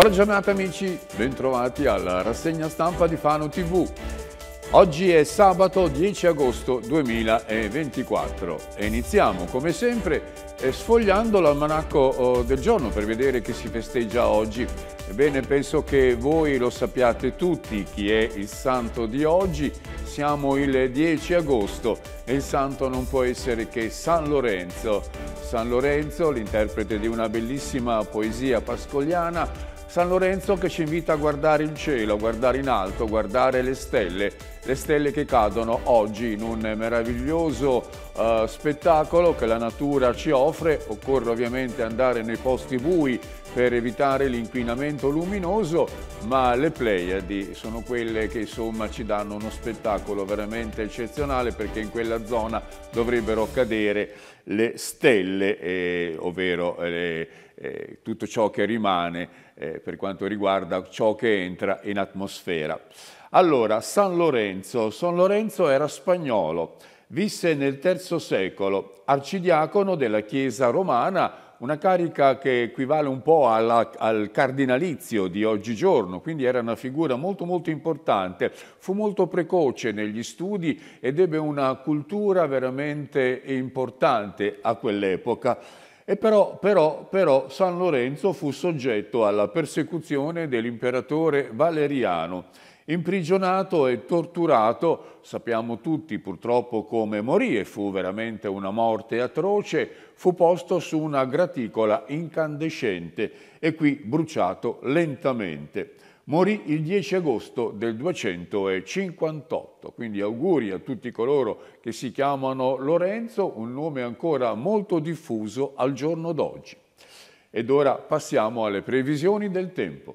Buona giornata amici, bentrovati alla rassegna stampa di Fano TV. Oggi è sabato 10 agosto 2024 e iniziamo come sempre eh, sfogliando l'almanacco oh, del giorno per vedere che si festeggia oggi. Ebbene, penso che voi lo sappiate tutti chi è il santo di oggi. Siamo il 10 agosto e il santo non può essere che San Lorenzo. San Lorenzo, l'interprete di una bellissima poesia pascoliana, San Lorenzo che ci invita a guardare il cielo, a guardare in alto, a guardare le stelle, le stelle che cadono oggi in un meraviglioso eh, spettacolo che la natura ci offre, occorre ovviamente andare nei posti bui per evitare l'inquinamento luminoso, ma le Pleiadi sono quelle che insomma ci danno uno spettacolo veramente eccezionale perché in quella zona dovrebbero cadere le stelle, eh, ovvero le eh, eh, tutto ciò che rimane eh, per quanto riguarda ciò che entra in atmosfera. Allora, San Lorenzo. San Lorenzo era spagnolo, visse nel III secolo, arcidiacono della Chiesa romana, una carica che equivale un po' alla, al cardinalizio di oggigiorno, quindi era una figura molto molto importante, fu molto precoce negli studi ed ebbe una cultura veramente importante a quell'epoca. E però, però, però San Lorenzo fu soggetto alla persecuzione dell'imperatore Valeriano, imprigionato e torturato, sappiamo tutti purtroppo come morì e fu veramente una morte atroce, fu posto su una graticola incandescente e qui bruciato lentamente morì il 10 agosto del 258, quindi auguri a tutti coloro che si chiamano Lorenzo, un nome ancora molto diffuso al giorno d'oggi. Ed ora passiamo alle previsioni del tempo.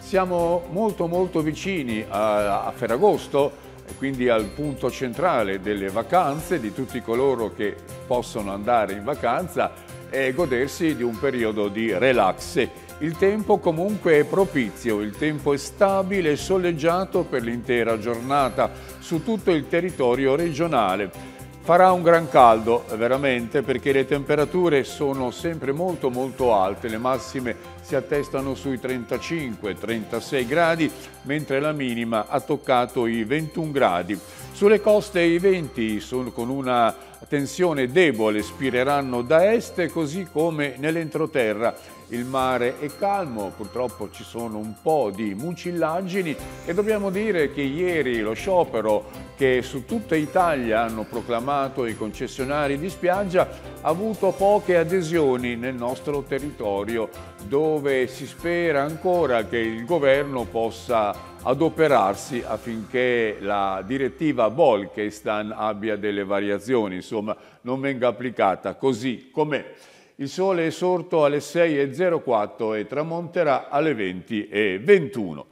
Siamo molto molto vicini a, a Ferragosto, quindi al punto centrale delle vacanze di tutti coloro che possono andare in vacanza e godersi di un periodo di relax. Il tempo comunque è propizio, il tempo è stabile e soleggiato per l'intera giornata su tutto il territorio regionale. Farà un gran caldo, veramente, perché le temperature sono sempre molto molto alte, le massime si attestano sui 35-36 gradi, mentre la minima ha toccato i 21 gradi. Sulle coste i venti sono con una tensione debole spireranno da est così come nell'entroterra. Il mare è calmo, purtroppo ci sono un po' di mucillaggini e dobbiamo dire che ieri lo sciopero che su tutta Italia hanno proclamato i concessionari di spiaggia ha avuto poche adesioni nel nostro territorio dove si spera ancora che il governo possa adoperarsi affinché la direttiva Bolkestan abbia delle variazioni insomma, non venga applicata così com'è. Il sole è sorto alle 6.04 e tramonterà alle 20.21.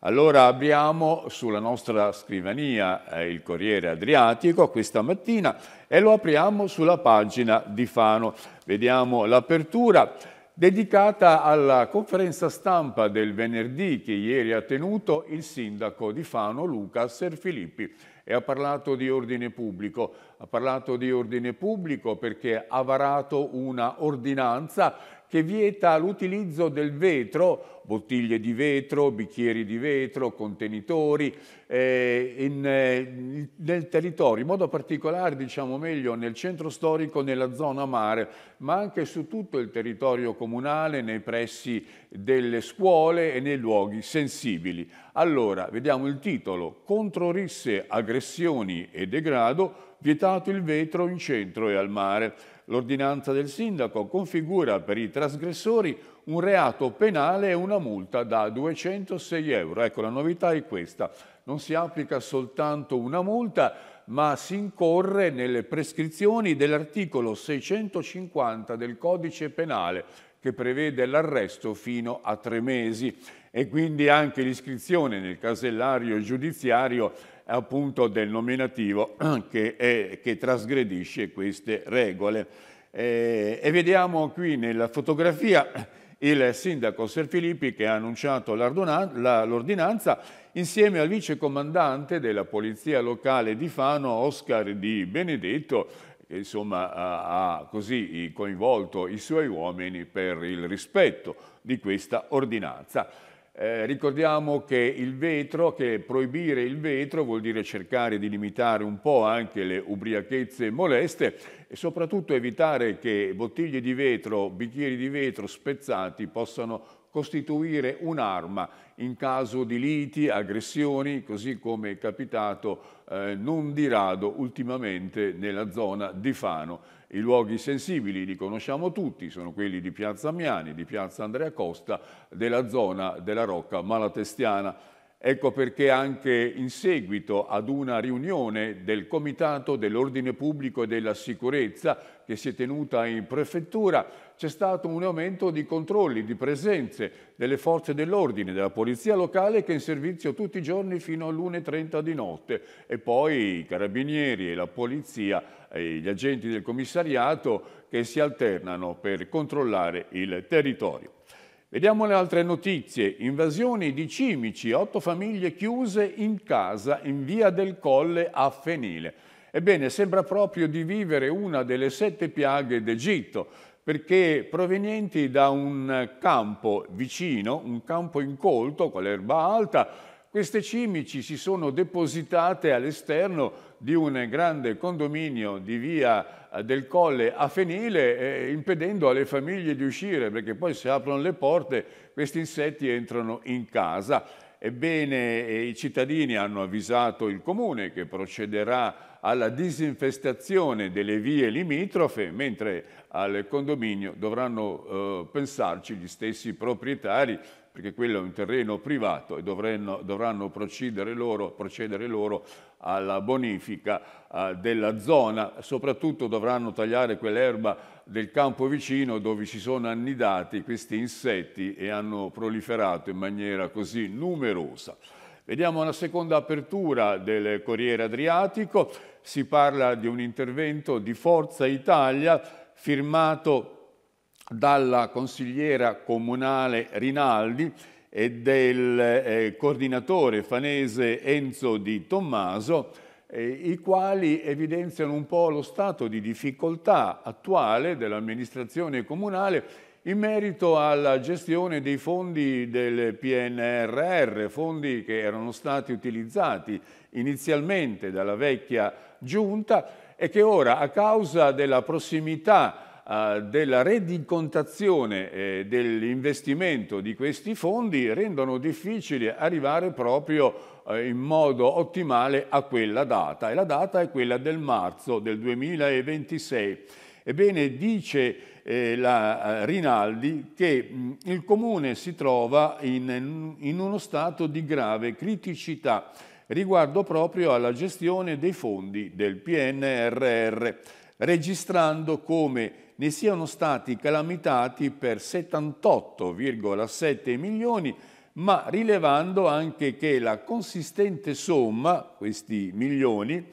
Allora abbiamo sulla nostra scrivania eh, il Corriere Adriatico questa mattina e lo apriamo sulla pagina di Fano. Vediamo l'apertura dedicata alla conferenza stampa del venerdì che ieri ha tenuto il sindaco di Fano Luca Serfilippi e ha parlato di ordine pubblico. Ha parlato di ordine pubblico perché ha varato una ordinanza che vieta l'utilizzo del vetro, bottiglie di vetro, bicchieri di vetro, contenitori, eh, in, eh, nel territorio, in modo particolare diciamo meglio nel centro storico, nella zona mare, ma anche su tutto il territorio comunale, nei pressi delle scuole e nei luoghi sensibili. Allora, vediamo il titolo, contro risse, aggressioni e degrado, vietato il vetro in centro e al mare. L'ordinanza del sindaco configura per i trasgressori un reato penale e una multa da 206 euro. Ecco, la novità è questa. Non si applica soltanto una multa, ma si incorre nelle prescrizioni dell'articolo 650 del codice penale che prevede l'arresto fino a tre mesi e quindi anche l'iscrizione nel casellario giudiziario appunto del nominativo che, è, che trasgredisce queste regole. Eh, e vediamo qui nella fotografia il sindaco Ser Filippi che ha annunciato l'ordinanza insieme al vice comandante della polizia locale di Fano, Oscar Di Benedetto, che insomma ha così coinvolto i suoi uomini per il rispetto di questa ordinanza. Eh, ricordiamo che il vetro, che proibire il vetro vuol dire cercare di limitare un po' anche le ubriachezze moleste e soprattutto evitare che bottiglie di vetro, bicchieri di vetro spezzati possano costituire un'arma in caso di liti, aggressioni, così come è capitato eh, non di rado ultimamente nella zona di Fano. I luoghi sensibili li conosciamo tutti, sono quelli di Piazza Miani, di Piazza Andrea Costa, della zona della Rocca Malatestiana. Ecco perché anche in seguito ad una riunione del Comitato dell'Ordine Pubblico e della Sicurezza che si è tenuta in prefettura c'è stato un aumento di controlli, di presenze delle forze dell'ordine, della polizia locale che è in servizio tutti i giorni fino all'1.30 di notte e poi i carabinieri e la polizia e gli agenti del commissariato che si alternano per controllare il territorio. Vediamo le altre notizie. Invasioni di cimici, otto famiglie chiuse in casa in via del Colle a Fenile. Ebbene, sembra proprio di vivere una delle sette piaghe d'Egitto, perché provenienti da un campo vicino, un campo incolto con l'erba alta, queste cimici si sono depositate all'esterno di un grande condominio di via eh, del Colle a Fenile, eh, impedendo alle famiglie di uscire, perché poi se aprono le porte questi insetti entrano in casa. Ebbene, eh, i cittadini hanno avvisato il comune che procederà alla disinfestazione delle vie limitrofe, mentre al condominio dovranno eh, pensarci gli stessi proprietari perché quello è un terreno privato e dovranno, dovranno procedere, loro, procedere, loro, alla bonifica eh, della zona, soprattutto dovranno tagliare quell'erba del campo vicino dove si sono annidati questi insetti e hanno proliferato in maniera così numerosa. Vediamo una seconda apertura del Corriere Adriatico, si parla di un intervento di Forza Italia firmato dalla consigliera comunale Rinaldi e del eh, coordinatore fanese Enzo di Tommaso, eh, i quali evidenziano un po' lo stato di difficoltà attuale dell'amministrazione comunale in merito alla gestione dei fondi del PNRR, fondi che erano stati utilizzati inizialmente dalla vecchia giunta e che ora a causa della prossimità eh, della rendicontazione eh, dell'investimento di questi fondi rendono difficile arrivare proprio eh, in modo ottimale a quella data e la data è quella del marzo del 2026. Ebbene, dice eh, la eh, Rinaldi che mh, il Comune si trova in, in, uno stato di grave criticità riguardo proprio alla gestione dei fondi del PNRR, registrando come ne siano stati calamitati per 78,7 milioni, ma rilevando anche che la consistente somma, questi milioni,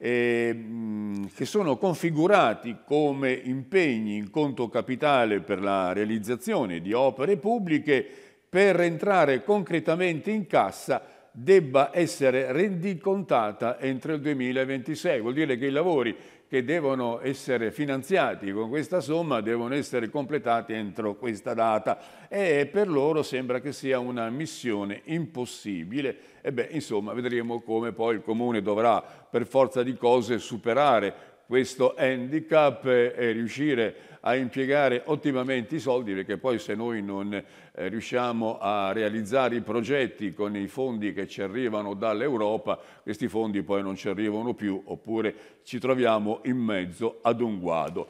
eh, mm, che sono configurati come impegni in conto capitale per la realizzazione di opere pubbliche, per entrare concretamente in cassa debba essere rendicontata entro il 2026. Vuol dire che i lavori che devono essere finanziati con questa somma devono essere completati entro questa data e per loro sembra che sia una missione impossibile e beh insomma vedremo come poi il comune dovrà per forza di cose superare questo handicap e riuscire a a impiegare ottimamente i soldi perché poi se noi non eh, riusciamo a realizzare i progetti con i fondi che ci arrivano dall'Europa, questi fondi poi non ci arrivano più oppure ci troviamo in mezzo ad un guado.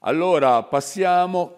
Allora passiamo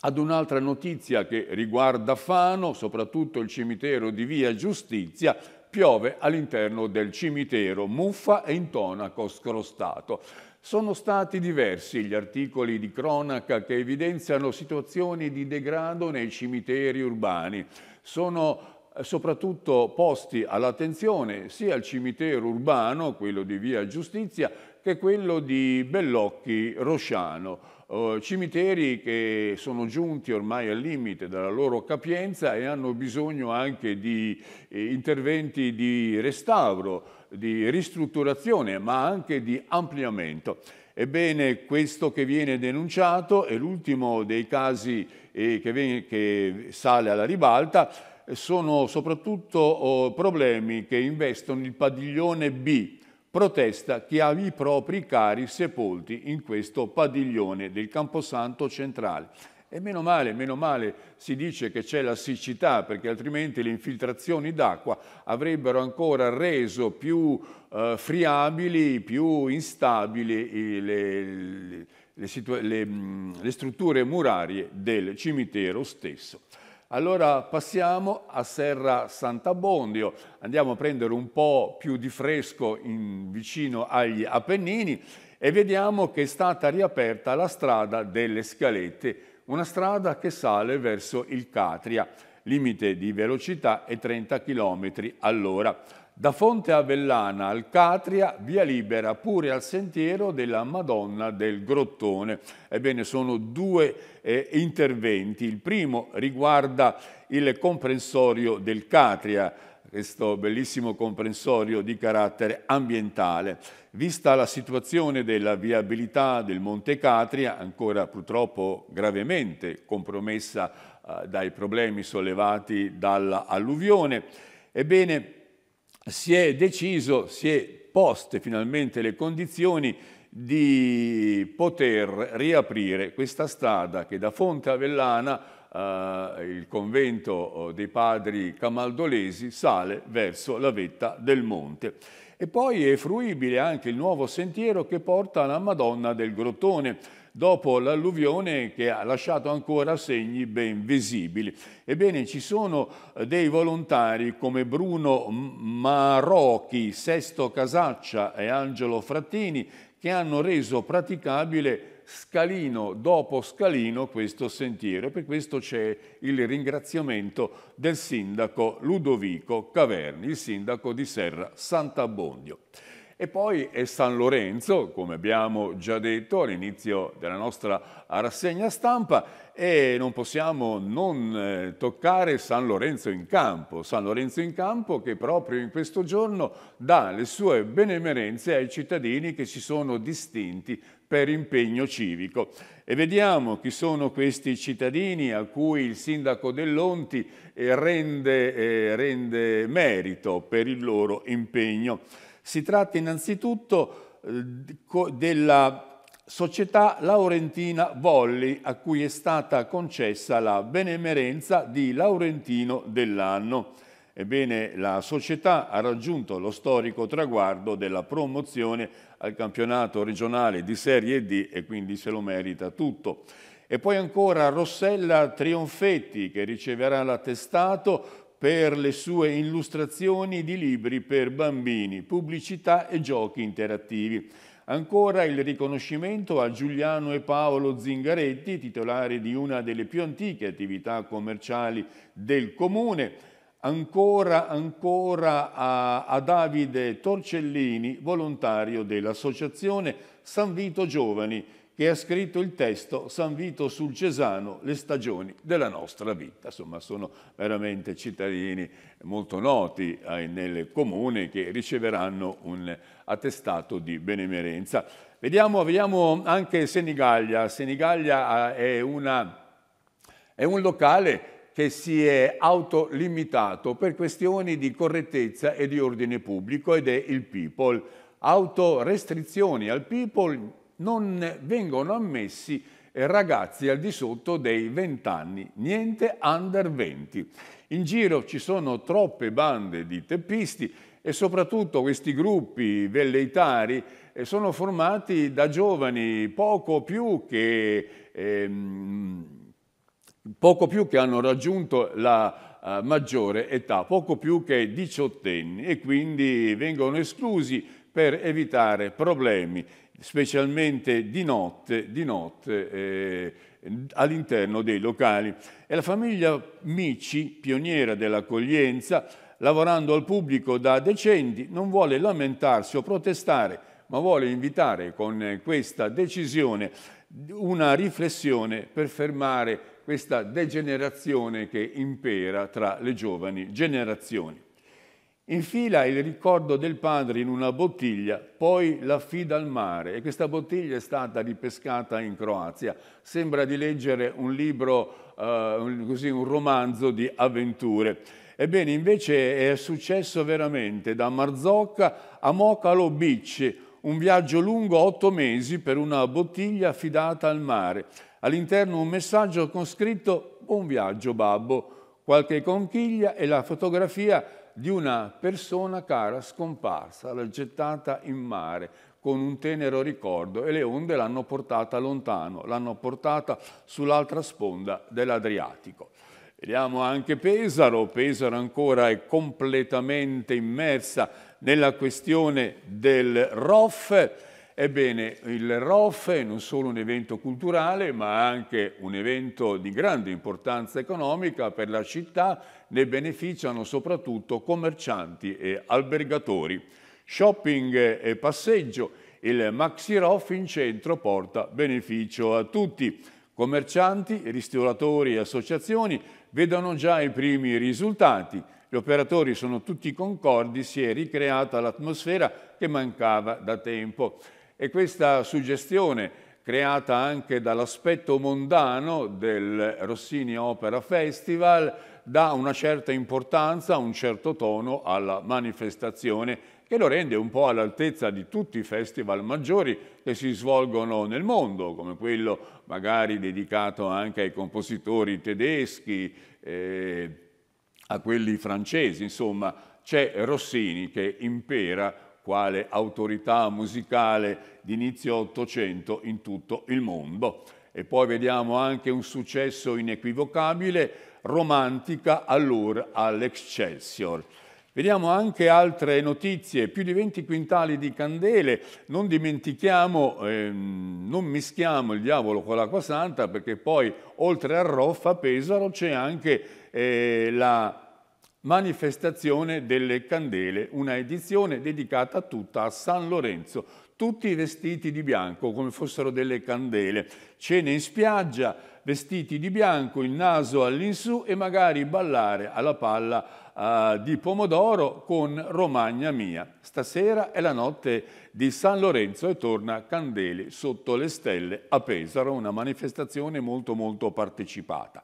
ad un'altra notizia che riguarda Fano, soprattutto il cimitero di Via Giustizia, piove all'interno del cimitero, muffa e intonaco scrostato. Sono stati diversi gli articoli di cronaca che evidenziano situazioni di degrado nei cimiteri urbani. Sono eh, soprattutto posti all'attenzione sia il cimitero urbano, quello di Via Giustizia, che quello di Bellocchi Rosciano. Eh, cimiteri che sono giunti ormai al limite della loro capienza e hanno bisogno anche di eh, interventi di restauro di ristrutturazione ma anche di ampliamento. Ebbene, questo che viene denunciato è l'ultimo dei casi eh, che, viene, che sale alla ribalta, sono soprattutto oh, problemi che investono il padiglione B, protesta chi ha i propri cari sepolti in questo padiglione del Camposanto centrale. E meno male, meno male si dice che c'è la siccità perché altrimenti le infiltrazioni d'acqua avrebbero ancora reso più eh, friabili, più instabili le, le, le, mm, le strutture murarie del cimitero stesso. Allora passiamo a Serra Sant'Abbondio, andiamo a prendere un po' più di fresco in, vicino agli Appennini e vediamo che è stata riaperta la strada delle scalette una strada che sale verso il Catria, limite di velocità è 30 km all'ora. Da Fonte Avellana al Catria, via libera pure al sentiero della Madonna del Grottone. Ebbene, sono due eh, interventi. Il primo riguarda il comprensorio del Catria, questo bellissimo comprensorio di carattere ambientale. Vista la situazione della viabilità del Monte Catria, ancora purtroppo gravemente compromessa eh, dai problemi sollevati dall'alluvione, ebbene si è deciso, si è poste finalmente le condizioni di poter riaprire questa strada che da Fonte Avellana eh, il convento eh, dei padri camaldolesi sale verso la vetta del monte. E poi è fruibile anche il nuovo sentiero che porta alla Madonna del Grottone, dopo l'alluvione che ha lasciato ancora segni ben visibili. Ebbene, ci sono eh, dei volontari come Bruno Marocchi, Sesto Casaccia e Angelo Frattini che hanno reso praticabile scalino dopo scalino questo sentiero. Per questo c'è il ringraziamento del sindaco Ludovico Caverni, il sindaco di Serra Sant'Abbondio. E poi è San Lorenzo, come abbiamo già detto all'inizio della nostra rassegna stampa, e non possiamo non eh, toccare San Lorenzo in campo. San Lorenzo in campo che proprio in questo giorno dà le sue benemerenze ai cittadini che si sono distinti per impegno civico. E vediamo chi sono questi cittadini a cui il sindaco dell'Onti eh, rende, eh, rende merito per il loro impegno. Si tratta innanzitutto eh, della società Laurentina Volli, a cui è stata concessa la benemerenza di Laurentino dell'anno. Ebbene, la società ha raggiunto lo storico traguardo della promozione al campionato regionale di Serie D e quindi se lo merita tutto. E poi ancora Rossella Trionfetti che riceverà l'attestato per le sue illustrazioni di libri per bambini, pubblicità e giochi interattivi. Ancora il riconoscimento a Giuliano e Paolo Zingaretti, titolari di una delle più antiche attività commerciali del Comune. Ancora, ancora a, a Davide Torcellini, volontario dell'Associazione San Vito Giovani, che ha scritto il testo San Vito sul Cesano, le stagioni della nostra vita. Insomma, sono veramente cittadini molto noti eh, nel comune che riceveranno un attestato di benemerenza. Vediamo, vediamo anche Senigallia. Senigallia eh, è, una, è un locale che si è autolimitato per questioni di correttezza e di ordine pubblico ed è il People. Autorestrizioni al People non vengono ammessi ragazzi al di sotto dei 20 anni, niente under 20. In giro ci sono troppe bande di teppisti e soprattutto questi gruppi velleitari eh, sono formati da giovani poco più che, ehm, poco più che hanno raggiunto la, eh, maggiore età, poco più che diciottenni e quindi vengono esclusi per evitare problemi specialmente di notte, di notte eh, all'interno dei locali. E la famiglia Mici, pioniera dell'accoglienza, lavorando al pubblico da decenni, non vuole lamentarsi o protestare, ma vuole invitare con questa decisione una riflessione per fermare questa degenerazione che impera tra le giovani generazioni. Infila il ricordo del padre in una bottiglia, poi la affida al mare e questa bottiglia è stata ripescata in Croazia. Sembra di leggere un libro, eh, così, un romanzo di avventure. Ebbene, invece è successo veramente da Marzocca a Mokalo Beach, un viaggio lungo otto mesi per una bottiglia affidata al mare. All'interno un messaggio con scritto «Buon viaggio, babbo», qualche conchiglia e la fotografia di una persona cara scomparsa, l'ha gettata in mare con un tenero ricordo e le onde l'hanno portata lontano, l'hanno portata sull'altra sponda dell'Adriatico. Vediamo anche Pesaro, Pesaro ancora è completamente immersa nella questione del ROF, ebbene il ROF è non solo un evento culturale ma anche un evento di grande importanza economica per la città ne beneficiano soprattutto commercianti e albergatori. Shopping e passeggio, il Maxi Roff in centro porta beneficio a tutti. Commercianti, ristoratori e associazioni vedono già i primi risultati. Gli operatori sono tutti concordi, si è ricreata l'atmosfera che mancava da tempo. E questa suggestione creata anche dall'aspetto mondano del Rossini Opera Festival, dà una certa importanza, un certo tono alla manifestazione che lo rende un po' all'altezza di tutti i festival maggiori che si svolgono nel mondo, come quello magari dedicato anche ai compositori tedeschi, eh, a quelli francesi, insomma c'è Rossini che impera quale autorità musicale d'inizio Ottocento in tutto il mondo. E poi vediamo anche un successo inequivocabile, romantica allora all'Excelsior. Vediamo anche altre notizie, più di 20 quintali di candele, non dimentichiamo, ehm, non mischiamo il diavolo con l'acqua santa perché poi oltre a Roffa Pesaro c'è anche eh, la Manifestazione delle Candele, una edizione dedicata tutta a San Lorenzo, tutti vestiti di bianco come fossero delle candele, cene in spiaggia, vestiti di bianco, il naso all'insù e magari ballare alla palla eh, di pomodoro con Romagna mia. Stasera è la notte di San Lorenzo e torna Candeli sotto le stelle a Pesaro, una manifestazione molto molto partecipata.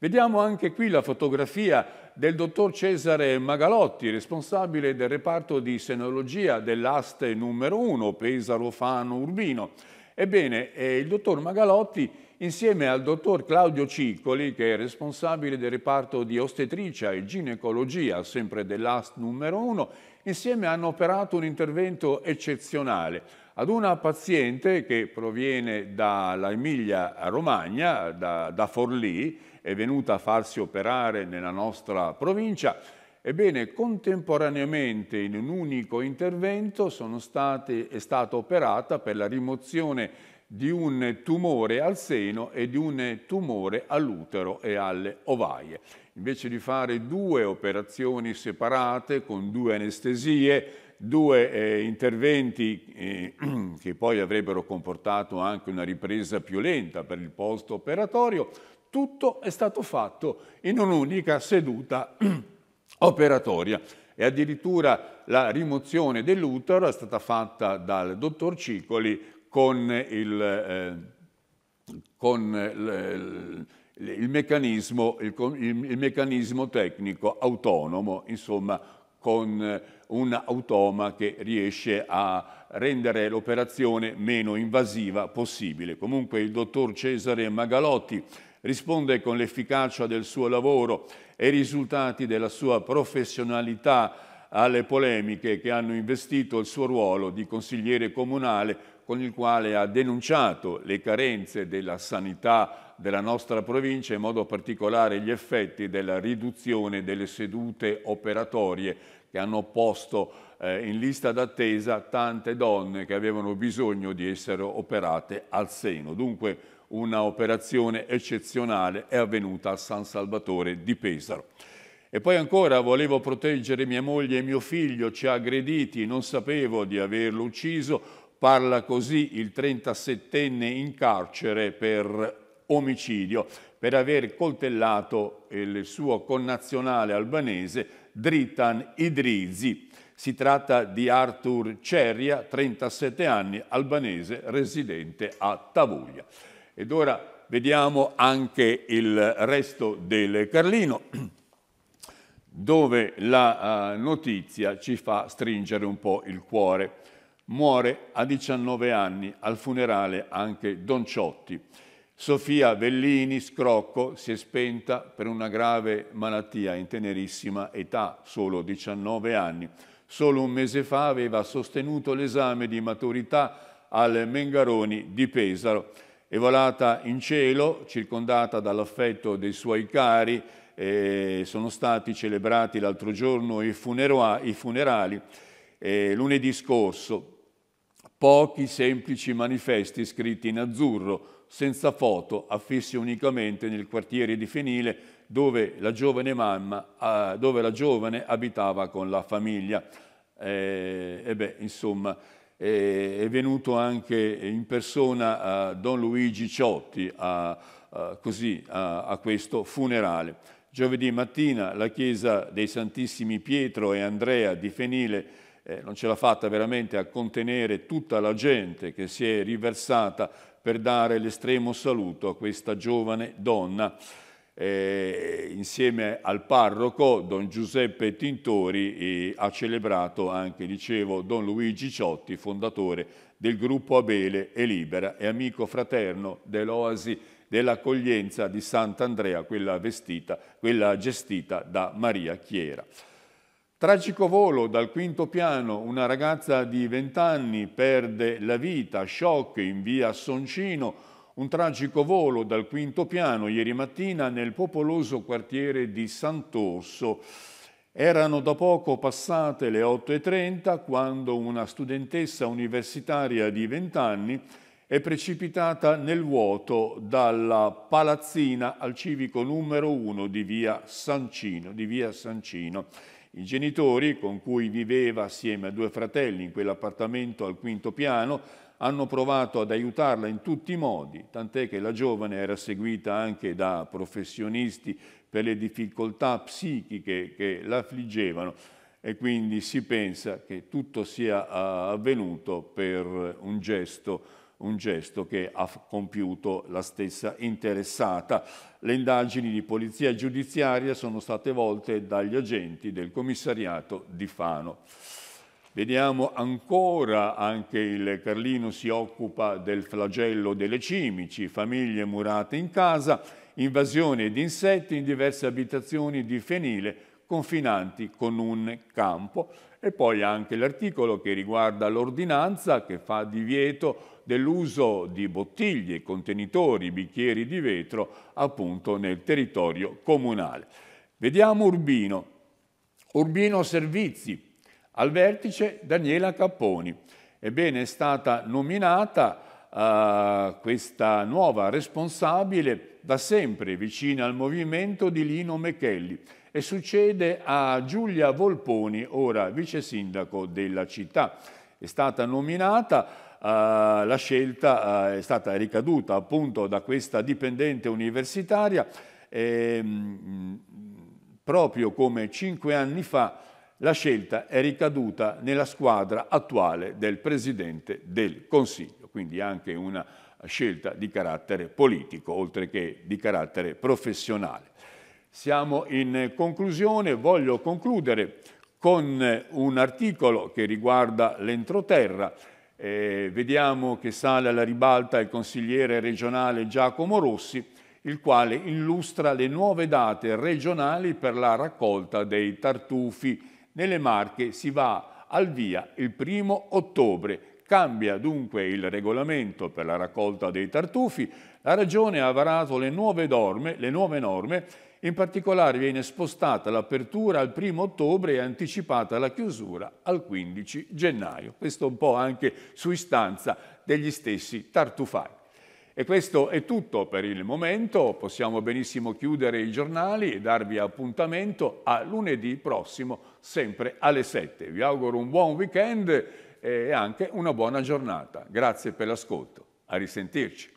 Vediamo anche qui la fotografia del dottor Cesare Magalotti, responsabile del reparto di senologia dell'aste numero 1 Pesaro Fano Urbino. Ebbene, eh, il dottor Magalotti insieme al dottor Claudio Ciccoli, che è responsabile del reparto di ostetricia e ginecologia, sempre dell'AST numero 1, insieme hanno operato un intervento eccezionale ad una paziente che proviene dalla Emilia Romagna, da, da Forlì, è venuta a farsi operare nella nostra provincia, ebbene contemporaneamente in un unico intervento state, è stata operata per la rimozione di un tumore al seno e di un tumore all'utero e alle ovaie. Invece di fare due operazioni separate con due anestesie, due eh, interventi eh, che poi avrebbero comportato anche una ripresa più lenta per il post operatorio, tutto è stato fatto in un'unica seduta operatoria e addirittura la rimozione dell'utero è stata fatta dal dottor Cicoli con il, eh, con il, il, meccanismo, il meccanismo, tecnico autonomo, insomma con un automa che riesce a rendere l'operazione meno invasiva possibile. Comunque il dottor Cesare Magalotti risponde con l'efficacia del suo lavoro e i risultati della sua professionalità alle polemiche che hanno investito il suo ruolo di consigliere comunale con il quale ha denunciato le carenze della sanità della nostra provincia, in modo particolare gli effetti della riduzione delle sedute operatorie che hanno posto eh, in lista d'attesa tante donne che avevano bisogno di essere operate al seno. Dunque una operazione eccezionale è avvenuta a San Salvatore di Pesaro. E poi ancora volevo proteggere mia moglie e mio figlio, ci ha aggrediti, non sapevo di averlo ucciso, parla così il 37enne in carcere per omicidio, per aver coltellato il suo connazionale albanese Dritan Idrizi. Si tratta di Arthur Ceria, 37 anni, albanese residente a Tavuglia. Ed ora vediamo anche il resto del Carlino, dove la eh, notizia ci fa stringere un po' il cuore. Muore a 19 anni al funerale anche Don Ciotti. Sofia Bellini Scrocco si è spenta per una grave malattia in tenerissima età, solo 19 anni. Solo un mese fa aveva sostenuto l'esame di maturità al Mengaroni di Pesaro è volata in cielo, circondata dall'affetto dei suoi cari, eh, sono stati celebrati l'altro giorno i, funero- i funerali, eh, lunedì scorso. Pochi semplici manifesti scritti in azzurro, senza foto, affissi unicamente nel quartiere di Fenile, dove la giovane mamma, dove la giovane abitava con la famiglia. Eh, e beh, insomma, è venuto anche in persona Don Luigi Ciotti a, a, così, a, a questo funerale. Giovedì mattina la chiesa dei Santissimi Pietro e Andrea di Fenile eh, non ce l'ha fatta veramente a contenere tutta la gente che si è riversata per dare l'estremo saluto a questa giovane donna eh, insieme al parroco Don Giuseppe Tintori eh, ha celebrato anche, dicevo, Don Luigi Ciotti, fondatore del gruppo Abele e Libera e amico fraterno dell'Oasi dell'accoglienza di Sant'Andrea, quella, vestita, quella gestita da Maria Chiera. Tragico volo, dal quinto piano, una ragazza di vent'anni perde la vita, shock in via Soncino, un tragico volo dal quinto piano ieri mattina nel popoloso quartiere di Sant'Orso. Erano da poco passate le 8.30 quando una studentessa universitaria di 20 anni è precipitata nel vuoto dalla palazzina al civico numero 1 di via Sancino. Di via Sancino. I genitori, con cui viveva assieme a due fratelli in quell'appartamento al quinto piano, hanno provato ad aiutarla in tutti i modi, tant'è che la giovane era seguita anche da professionisti per le difficoltà psichiche che l'affliggevano e quindi si pensa che tutto sia eh, avvenuto per un gesto, un gesto che ha compiuto la stessa interessata. Le indagini di polizia giudiziaria sono state volte dagli agenti del commissariato di Fano. Vediamo ancora anche il Carlino si occupa del flagello delle cimici, famiglie murate in casa, invasione di insetti in diverse abitazioni di fenile confinanti con un campo. E poi anche l'articolo che riguarda l'ordinanza che fa divieto dell'uso di bottiglie, contenitori, bicchieri di vetro appunto nel territorio comunale. Vediamo Urbino. Urbino Servizi, al vertice Daniela Capponi. Ebbene, è stata nominata eh, questa nuova responsabile da sempre vicina al movimento di Lino Mechelli e succede a Giulia Volponi, ora vice sindaco della città. È stata nominata Uh, la scelta uh, è stata ricaduta appunto da questa dipendente universitaria ehm, proprio come cinque anni fa la scelta è ricaduta nella squadra attuale del Presidente del Consiglio, quindi anche una scelta di carattere politico, oltre che di carattere professionale. Siamo in conclusione, voglio concludere con un articolo che riguarda l'entroterra. Eh, vediamo che sale alla ribalta il consigliere regionale Giacomo Rossi, il quale illustra le nuove date regionali per la raccolta dei tartufi nelle Marche si va al via il primo ottobre, Cambia dunque il regolamento per la raccolta dei tartufi, la Regione ha varato le nuove, dorme, le nuove norme, in particolare viene spostata l'apertura al primo ottobre e anticipata la chiusura al 15 gennaio. Questo un po' anche su istanza degli stessi tartufai. E questo è tutto per il momento, possiamo benissimo chiudere i giornali e darvi appuntamento a lunedì prossimo, sempre alle 7. Vi auguro un buon weekend e anche una buona giornata. Grazie per l'ascolto, a risentirci.